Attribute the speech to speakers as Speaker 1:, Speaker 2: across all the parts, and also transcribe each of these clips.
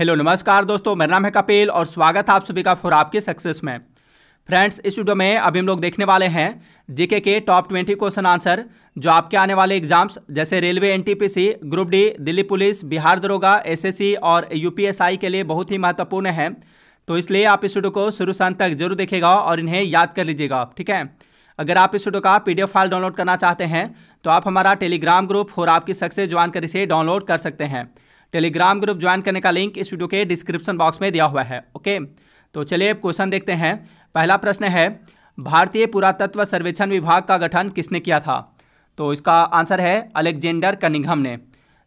Speaker 1: hello नमस्कार दोस्तों मेरा नाम है कपिल और स्वागत है आप सभी का फॉर आपके सक्सेस में फ्रेंड्स इस वीडियो में अभी हम लोग देखने वाले हैं जीके के टॉप ट्वेंटी क्वेश्चन आंसर जो आपके आने वाले एग्जाम्स जैसे railway NTPC group D Delhi police Bihar दरोगा एसएससी और यूपीएसआई के लिए बहुत ही महत्वपूर्ण है तो इसलिए आप इस वीडियो को शुरू से अंत तक जरूर देखेगा और इन्हें याद कर लीजिएगा ठीक है अगर आप इस वीडियो का पी फाइल डाउनलोड करना चाहते हैं तो आप हमारा टेलीग्राम ग्रुप और आपकी सक्सेस ज्वाइन कर इसे डाउनलोड कर सकते हैं टेलीग्राम ग्रुप ज्वाइन करने का लिंक इस वीडियो के डिस्क्रिप्शन बॉक्स में दिया हुआ है ओके तो चलिए अब क्वेश्चन देखते हैं पहला प्रश्न है भारतीय पुरातत्व सर्वेक्षण विभाग का गठन किसने किया था तो इसका आंसर है अलेक्जेंडर कनिघम ने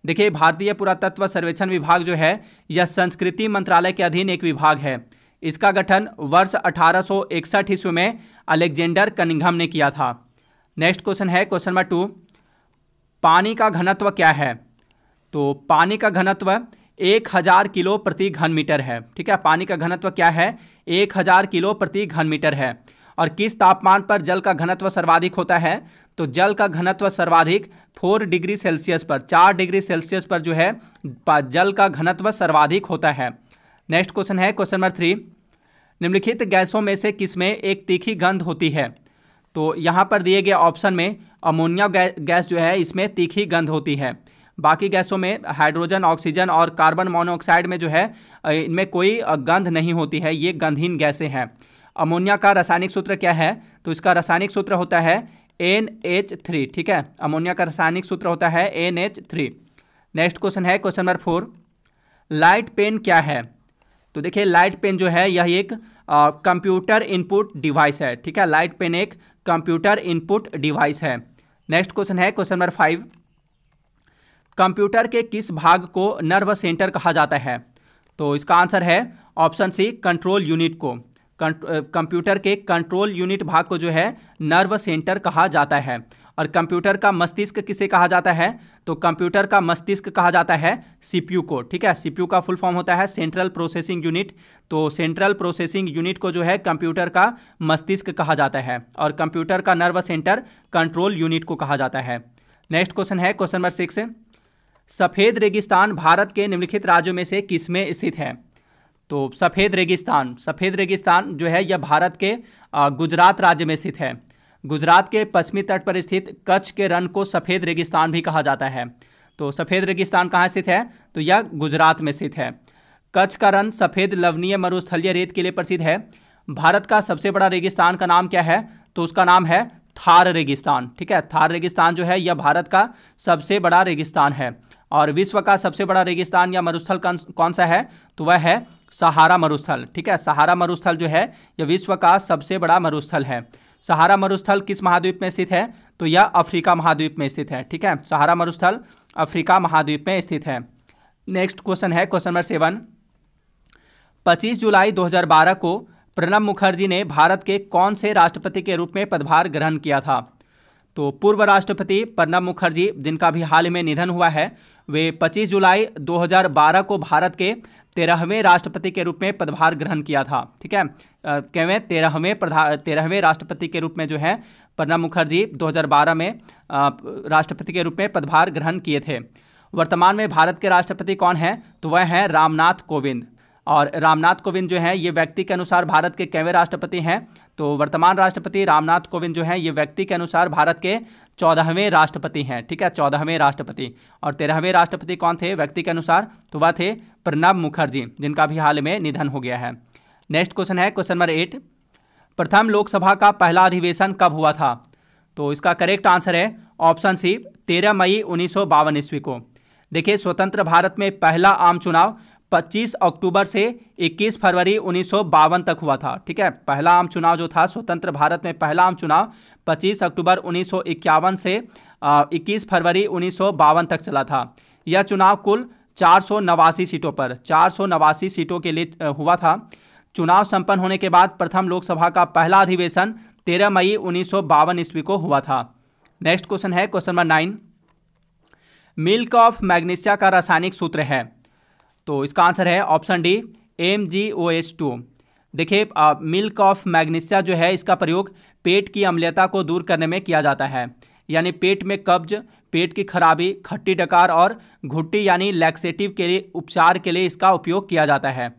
Speaker 1: देखिए भारतीय पुरातत्व सर्वेक्षण विभाग जो है यह संस्कृति मंत्रालय के अधीन एक विभाग है इसका गठन वर्ष अठारह ईस्वी में अलेक्जेंडर कनिघम ने किया था नेक्स्ट क्वेश्चन है क्वेश्चन नंबर टू पानी का घनत्व क्या है तो पानी का घनत्व एक हज़ार किलो प्रति घन मीटर है ठीक है पानी का घनत्व क्या है एक हज़ार किलो प्रति घन मीटर है और किस तापमान पर जल का घनत्व सर्वाधिक होता है तो जल का घनत्व सर्वाधिक फोर डिग्री सेल्सियस पर चार डिग्री सेल्सियस पर जो है जल का घनत्व सर्वाधिक होता है नेक्स्ट क्वेश्चन है क्वेश्चन नंबर थ्री निम्नलिखित गैसों में से किसमें एक तीखी गंध होती है तो यहाँ पर दिए गए ऑप्शन में अमोनिया गैस जो है इसमें तीखी गंध होती है बाकी गैसों में हाइड्रोजन ऑक्सीजन और कार्बन मोनोऑक्साइड में जो है इनमें कोई गंध नहीं होती है ये गंधहीन गैसें हैं अमोनिया का रासायनिक सूत्र क्या है तो इसका रासायनिक सूत्र होता है एन एच थ्री ठीक है अमोनिया का रासायनिक सूत्र होता है N H three next question है question number four light pen क्या है तो देखिए लाइट पेन जो है यह एक कंप्यूटर इनपुट डिवाइस है ठीक है लाइट पेन एक कंप्यूटर इनपुट डिवाइस है नेक्स्ट क्वेश्चन है क्वेश्चन नंबर फाइव कंप्यूटर के किस भाग को नर्व सेंटर कहा जाता है तो इसका आंसर है ऑप्शन सी कंट्रोल यूनिट को कंप्यूटर के कंट्रोल यूनिट भाग को जो है नर्व सेंटर कहा जाता है और कंप्यूटर का मस्तिष्क किसे कहा जाता है तो कंप्यूटर का मस्तिष्क कहा जाता है सीपीयू को ठीक है सीपीयू का फुल फॉर्म होता है सेंट्रल प्रोसेसिंग यूनिट तो सेंट्रल प्रोसेसिंग यूनिट को जो है कंप्यूटर का मस्तिष्क कहा जाता है और कंप्यूटर का नर्व सेंटर कंट्रोल यूनिट को कहा जाता है नेक्स्ट क्वेश्चन है क्वेश्चन नंबर सिक्स सफ़ेद रेगिस्तान भारत के निम्नलिखित राज्यों में से किस में स्थित है तो सफ़ेद रेगिस्तान सफ़ेद रेगिस्तान जो है यह भारत के गुजरात राज्य में स्थित है गुजरात के पश्चिमी तट पर स्थित कच्छ के रन को सफ़ेद रेगिस्तान भी कहा जाता है तो सफ़ेद रेगिस्तान कहाँ स्थित है तो यह गुजरात में स्थित है कच्छ का रन सफ़ेद लवनीय मरुस्थलीय रेत के लिए प्रसिद्ध है भारत का सबसे बड़ा रेगिस्तान का नाम क्या है तो उसका नाम है थार रेगिस्तान ठीक है थार रेगिस्तान जो है यह भारत का सबसे बड़ा रेगिस्तान है और विश्व का सबसे बड़ा रेगिस्तान या मरुस्थल कौन सा है तो वह है सहारा मरुस्थल ठीक है सहारा मरुस्थल जो है यह विश्व का सबसे बड़ा मरुस्थल है सहारा मरुस्थल किस महाद्वीप में स्थित है तो यह अफ्रीका महाद्वीप में स्थित है ठीक है सहारा मरुस्थल अफ्रीका महाद्वीप में स्थित है नेक्स्ट क्वेश्चन है क्वेश्चन नंबर सेवन 25 जुलाई 2012 को प्रणब मुखर्जी ने भारत के कौन से राष्ट्रपति के रूप में पदभार ग्रहण किया था तो पूर्व राष्ट्रपति प्रणब मुखर्जी जिनका भी हाल में निधन हुआ है वे 25 जुलाई 2012 को भारत के तेरहवें राष्ट्रपति के रूप में पदभार ग्रहण किया था ठीक है कहवें तेरहवें प्रधा तेरहवें राष्ट्रपति के रूप में जो है प्रणब मुखर्जी 2012 में राष्ट्रपति के रूप में पदभार ग्रहण किए थे वर्तमान में भारत के राष्ट्रपति कौन हैं तो वह हैं रामनाथ कोविंद और रामनाथ कोविंद जो हैं ये व्यक्ति के अनुसार भारत के कैवे राष्ट्रपति हैं तो वर्तमान राष्ट्रपति रामनाथ कोविंद जो हैं ये व्यक्ति के अनुसार भारत के चौदहवें राष्ट्रपति हैं ठीक है चौदहवें राष्ट्रपति और तेरहवें राष्ट्रपति कौन थे व्यक्ति के अनुसार तो वह थे प्रणब मुखर्जी जिनका भी हाल में निधन हो गया है नेक्स्ट क्वेश्चन है क्वेश्चन नंबर एट प्रथम लोकसभा का पहला अधिवेशन कब हुआ था तो इसका करेक्ट आंसर है ऑप्शन सी तेरह मई उन्नीस ईस्वी को देखिए स्वतंत्र भारत में पहला आम चुनाव 25 अक्टूबर से 21 फरवरी उन्नीस तक हुआ था ठीक है पहला आम चुनाव जो था स्वतंत्र भारत में पहला आम चुनाव 25 अक्टूबर उन्नीस से आ, 21 फरवरी उन्नीस तक चला था यह चुनाव कुल चार सीटों पर चार सीटों के लिए हुआ था चुनाव संपन्न होने के बाद प्रथम लोकसभा का पहला अधिवेशन 13 मई उन्नीस ईस्वी को हुआ था नेक्स्ट क्वेश्चन है question number nine milk of magnesia का रासायनिक सूत्र है तो इसका आंसर है option D M G O H two देखिए मिल्क ऑफ मैग्नीशिया जो है इसका प्रयोग पेट की अम्लता को दूर करने में किया जाता है यानी पेट में कब्ज पेट की खराबी खट्टी डकार और घुट्टी यानी लैक्सेटिव के लिए उपचार के लिए इसका उपयोग किया जाता है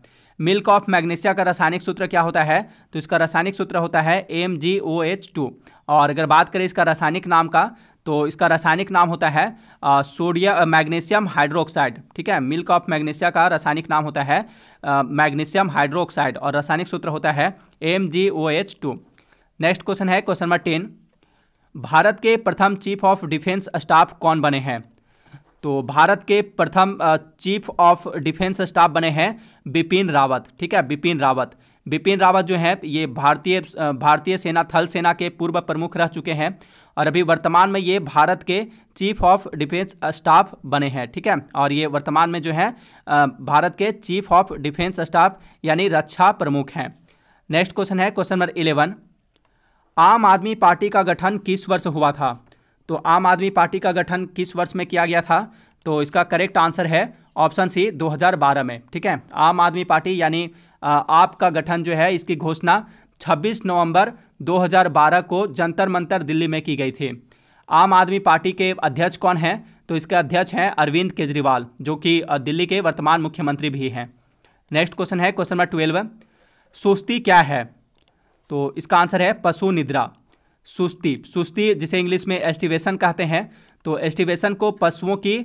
Speaker 1: मिल्क ऑफ मैग्नीशिया का रासायनिक सूत्र क्या होता है तो इसका रासायनिक सूत्र होता है M G O H two और अगर बात करें इसका रासायनिक नाम का तो इसका रासायनिक नाम होता है सोडियम मैग्नीशियम हाइड्रोक्साइड ठीक है मिल्क ऑफ मैग्नीशिया का रासायनिक नाम होता है मैग्नीशियम हाइड्रोक्साइड और रासायनिक सूत्र होता है M G O H two next question है क्वेश्चन नंबर टेन भारत के प्रथम चीफ ऑफ डिफेंस स्टाफ कौन बने हैं तो भारत के प्रथम चीफ ऑफ डिफेंस स्टाफ बने हैं बिपिन रावत ठीक है बिपिन रावत बिपिन रावत जो हैं ये भारतीय भारतीय सेना थल सेना के पूर्व प्रमुख रह चुके हैं और अभी वर्तमान में ये भारत के चीफ ऑफ डिफेंस स्टाफ बने हैं ठीक है और ये वर्तमान में जो है भारत के चीफ ऑफ डिफेंस स्टाफ यानी रक्षा प्रमुख हैं नेक्स्ट क्वेश्चन है question number eleven Aam Aadmi party का गठन किस वर्ष हुआ था तो आम आदमी पार्टी का गठन किस वर्ष में किया गया था तो इसका करेक्ट आंसर है ऑप्शन सी 2012 में ठीक है आम आदमी पार्टी यानी आपका गठन जो है इसकी घोषणा 26 नवंबर 2012 को जंतर मंतर दिल्ली में की गई थी आम आदमी पार्टी के अध्यक्ष कौन हैं तो इसके अध्यक्ष हैं अरविंद केजरीवाल जो कि दिल्ली के वर्तमान मुख्यमंत्री भी हैं नेक्स्ट क्वेश्चन है क्वेश्चन नंबर ट्वेल्व सुस्ती क्या है तो इसका आंसर है पशु निद्रा सुस्ती सुस्ती जिसे इंग्लिश में एस्टिवेशन कहते हैं तो एस्टिवेशन को पशुओं की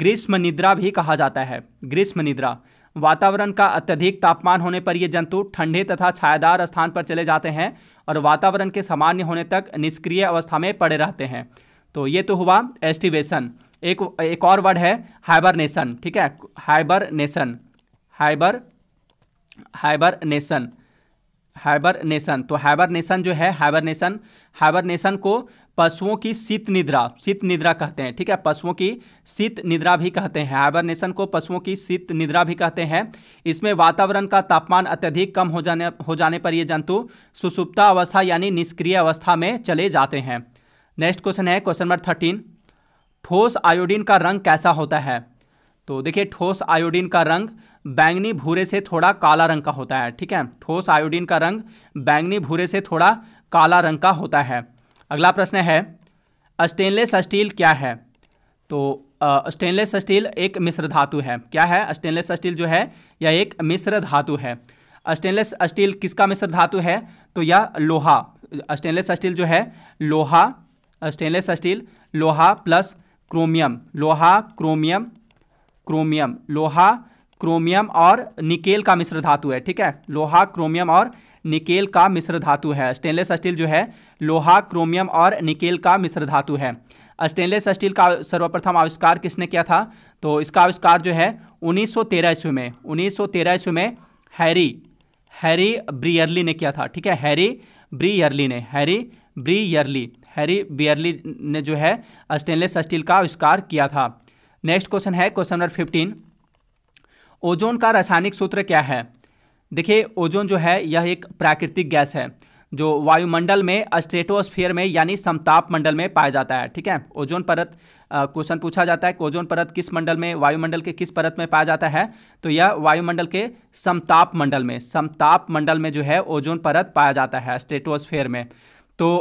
Speaker 1: ग्रीष्म निद्रा भी कहा जाता है ग्रीष्म निद्रा वातावरण का अत्यधिक तापमान होने पर ये जंतु ठंडे तथा छायादार स्थान पर चले जाते हैं और वातावरण के सामान्य होने तक निष्क्रिय अवस्था में पड़े रहते हैं तो ये तो हुआ एस्टिवेशन एक एक और वर्ड है हाइबरनेशन ठीक है हाइबरनेशन हाइबर हाइबरनेशन हाइबरनेशन तो हाइबरनेशन जो है हाइबरनेशन हाइबरनेशन को पशुओं की शीत निद्रा शीत निद्रा कहते हैं ठीक है पशुओं की शीत निद्रा भी कहते हैं हाइबरनेशन को पशुओं की शीत निद्रा भी कहते हैं इसमें वातावरण का तापमान अत्यधिक कम हो जाने हो जाने पर ये जंतु सुसुप्ता अवस्था यानी निष्क्रिय अवस्था में चले जाते हैं नेक्स्ट क्वेश्चन है क्वेश्चन नंबर थर्टीन ठोस आयोडीन का रंग कैसा होता है तो देखिए ठोस आयोडीन का रंग बैंगनी भूरे से थोड़ा काला रंग का होता है ठीक है ठोस आयोडीन का रंग बैंगनी भूरे से थोड़ा काला रंग का होता है अगला प्रश्न है स्टेनलेस स्टील क्या है तो स्टेनलेस स्टील एक मिश्र धातु है क्या है स्टेनलेस स्टील जो है यह एक मिश्र धातु है स्टेनलेस स्टील किसका मिश्र धातु है तो यह लोहा स्टेनलेस स्टील जो है लोहा स्टेनलेस स्टील लोहा प्लस क्रोमियम लोहा क्रोमियम क्रोमियम लोहा क्रोमियम और निकेल का मिश्र धातु है ठीक है लोहा क्रोमियम और निकेल का मिश्र धातु है स्टेनलेस स्टील जो है लोहा क्रोमियम और निकेल का मिश्र धातु है स्टेनलेस स्टील का सर्वप्रथम आविष्कार किसने किया था तो इसका आविष्कार जो है 1913 ईस्वी में 1913 ईस्वी में हैरी हैरी ब्रियरली ने किया था ठीक है हैरी ब्रियरली ने हैरी ब्रियरली हैरी ब्रियरली ने जो है स्टेनलेस स्टील का आविष्कार किया था नेक्स्ट क्वेश्चन है क्वेश्चन नंबर फिफ्टीन ओजोन का रासायनिक सूत्र क्या है देखिए ओजोन जो है यह एक प्राकृतिक गैस है जो वायुमंडल में स्ट्रेटोस्फीयर में यानी समताप मंडल में पाया जाता है ठीक है ओजोन परत क्वेश्चन पूछा जाता है कि ओजोन परत किस मंडल में वायुमंडल के किस परत में पाया जाता है तो यह वायुमंडल के समताप मंडल में समताप मंडल में जो है ओजोन परत पाया जाता है स्ट्रेटोस्फेयर में तो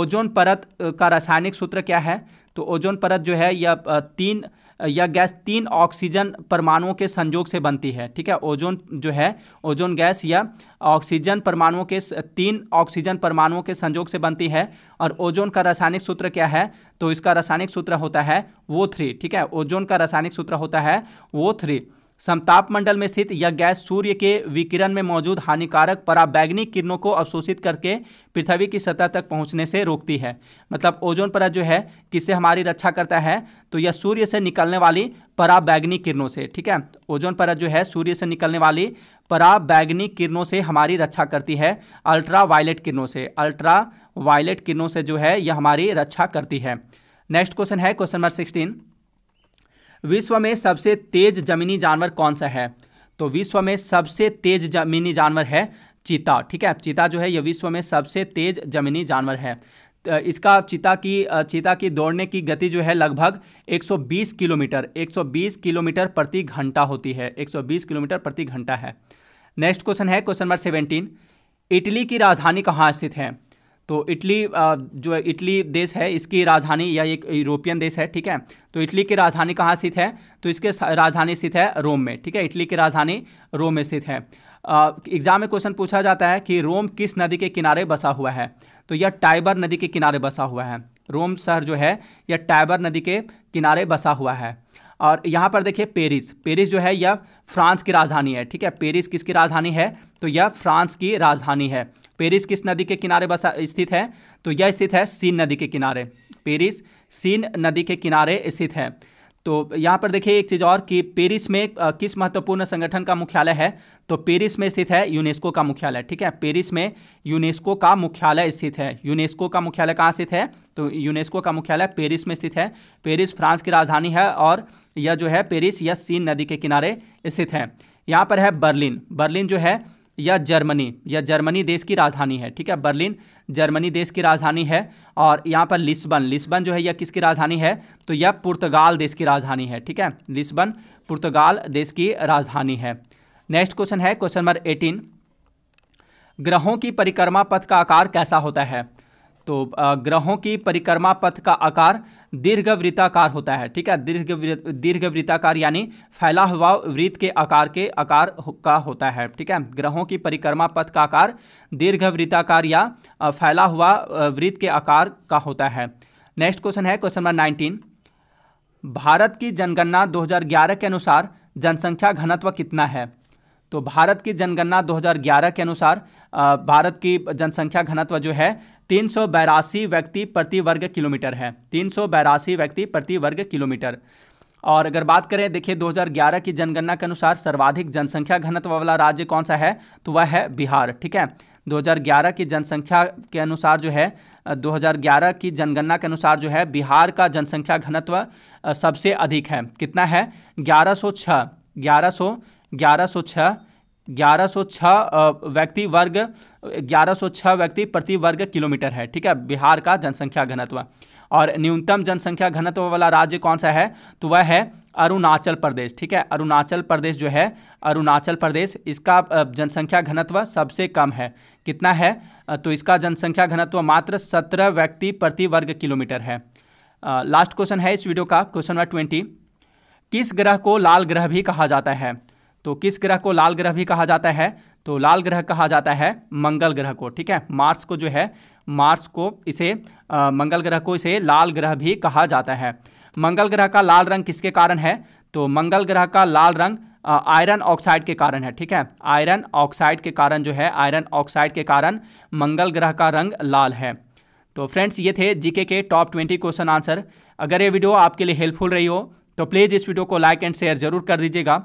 Speaker 1: ओजोन परत का रासायनिक सूत्र क्या है तो ओजोन परत जो है यह तीन या गैस तीन ऑक्सीजन परमाणुओं के संजोग से बनती है ठीक है ओजोन जो है ओजोन गैस या ऑक्सीजन परमाणुओं के तीन ऑक्सीजन परमाणुओं के संजोग से बनती है और ओजोन का रासायनिक सूत्र क्या है तो इसका रासायनिक सूत्र होता है वो थ्री ठीक है ओजोन का रासायनिक सूत्र होता है वो थ्री समताप मंडल में स्थित यह गैस सूर्य के विकिरण में मौजूद हानिकारक पराबैग्निक किरणों को अवशोषित करके पृथ्वी की सतह तक पहुंचने से रोकती है मतलब ओजोन परत जो है किससे हमारी रक्षा करता है तो यह सूर्य से निकलने वाली पराबैग्निक किरणों से ठीक है ओजोन परत जो है सूर्य से निकलने वाली पराबैग्निक किरणों से हमारी रक्षा करती है अल्ट्रा वायलेट किरणों से अल्ट्रा वायलेट किरणों से जो है यह हमारी रक्षा करती है नेक्स्ट क्वेश्चन है क्वेश्चन नंबर सिक्सटीन विश्व में सबसे तेज जमीनी जानवर कौन सा है तो विश्व में सबसे तेज जमीनी जानवर है चीता ठीक है चीता जो है यह विश्व में सबसे तेज जमीनी जानवर है इसका चीता की चीता की दौड़ने की गति जो है लगभग 120 किलोमीटर 120 किलोमीटर प्रति घंटा होती है 120 किलोमीटर प्रति घंटा है नेक्स्ट क्वेश्चन है क्वेश्चन नंबर सेवेंटीन इटली की राजधानी कहाँ स्थित है तो इटली जो इटली देश है इसकी राजधानी या एक यूरोपियन देश है ठीक है तो इटली की राजधानी कहाँ स्थित है तो इसके राजधानी स्थित है रोम में ठीक है इटली की राजधानी रोम में स्थित है एग्जाम में क्वेश्चन पूछा जाता है कि रोम किस नदी के किनारे बसा हुआ है तो यह टाइबर नदी के किनारे बसा हुआ है रोम शहर जो है यह टाइबर नदी के किनारे बसा हुआ है और यहाँ पर देखिए पेरिस पेरिस जो है यह फ्रांस की राजधानी है ठीक है पेरिस किसकी राजधानी है तो यह फ्रांस की राजधानी है पेरिस किस नदी के किनारे बसा स्थित है तो यह स्थित है सीन नदी के किनारे पेरिस सीन नदी के किनारे स्थित है तो यहाँ पर देखिए एक चीज़ और कि पेरिस में किस महत्वपूर्ण संगठन का मुख्यालय है तो पेरिस में स्थित है यूनेस्को का मुख्यालय ठीक है पेरिस में यूनेस्को का मुख्यालय स्थित है यूनेस्को का मुख्यालय कहाँ स्थित है तो यूनेस्को का मुख्यालय पेरिस में स्थित है पेरिस फ्रांस की राजधानी है और यह जो है पेरिस यह सीन नदी के किनारे स्थित है यहाँ पर है बर्लिन बर्लिन जो है या जर्मनी या जर्मनी देश की राजधानी है ठीक है बर्लिन जर्मनी देश की राजधानी है और यहाँ पर लिस्बन लिस्बन जो है यह किसकी राजधानी है तो यह पुर्तगाल देश की राजधानी है ठीक है लिस्बन पुर्तगाल देश की राजधानी है नेक्स्ट क्वेश्चन है क्वेश्चन नंबर एटीन ग्रहों की परिक्रमा पथ का आकार कैसा होता है तो ग्रहों की परिक्रमा पथ का आकार दीर्घ वृत्ताकार होता है ठीक है दीर्घ दीर्घ वृत्ताकार यानी फैला हुआ वृत्त के आकार के आकार का होता है ठीक है ग्रहों की परिक्रमा पथ का आकार दीर्घ वृत्ताकार या फैला हुआ वृत्त के आकार का होता है नेक्स्ट क्वेश्चन है क्वेश्चन नंबर नाइनटीन भारत की जनगणना 2011 के अनुसार जनसंख्या घनत्व कितना है तो भारत की जनगणना 2011 के अनुसार भारत की जनसंख्या घनत्व जो है तीन सौ बयासी व्यक्ति प्रति वर्ग किलोमीटर है तीन सौ बयासी व्यक्ति प्रति वर्ग किलोमीटर और अगर बात करें देखिए 2011 की जनगणना के अनुसार सर्वाधिक जनसंख्या घनत्व वाला राज्य कौन सा है तो वह है बिहार ठीक है 2011 की जनसंख्या के अनुसार जो है 2011 की जनगणना के अनुसार जो है बिहार का जनसंख्या घनत्व सबसे अधिक है कितना है ग्यारह सौ छः ग्यारह सौ ग्यारह सौ छः 1106 व्यक्ति वर्ग 1106 व्यक्ति प्रति वर्ग किलोमीटर है ठीक है बिहार का जनसंख्या घनत्व और न्यूनतम जनसंख्या घनत्व वाला राज्य कौन सा है तो वह है अरुणाचल प्रदेश ठीक है अरुणाचल प्रदेश जो है अरुणाचल प्रदेश इसका जनसंख्या घनत्व सबसे कम है कितना है तो इसका जनसंख्या घनत्व मात्र सत्रह व्यक्ति प्रति वर्ग किलोमीटर है लास्ट क्वेश्चन है इस वीडियो का क्वेश्चन नंबर ट्वेंटी किस ग्रह को लाल ग्रह भी कहा जाता है तो किस ग्रह को लाल ग्रह भी कहा जाता है तो लाल ग्रह कहा जाता है मंगल ग्रह को ठीक है मार्स को जो है मार्स को इसे आ, मंगल ग्रह को इसे लाल ग्रह भी कहा जाता है मंगल ग्रह का लाल रंग किसके कारण है तो मंगल ग्रह का लाल रंग आयरन ऑक्साइड के कारण है ठीक है आयरन ऑक्साइड के कारण जो है आयरन ऑक्साइड के कारण मंगल ग्रह का रंग लाल है तो फ्रेंड्स ये थे जीके के टॉप ट्वेंटी क्वेश्चन आंसर अगर ये वीडियो आपके लिए हेल्पफुल रही हो तो प्लीज़ इस वीडियो को लाइक एंड शेयर जरूर कर दीजिएगा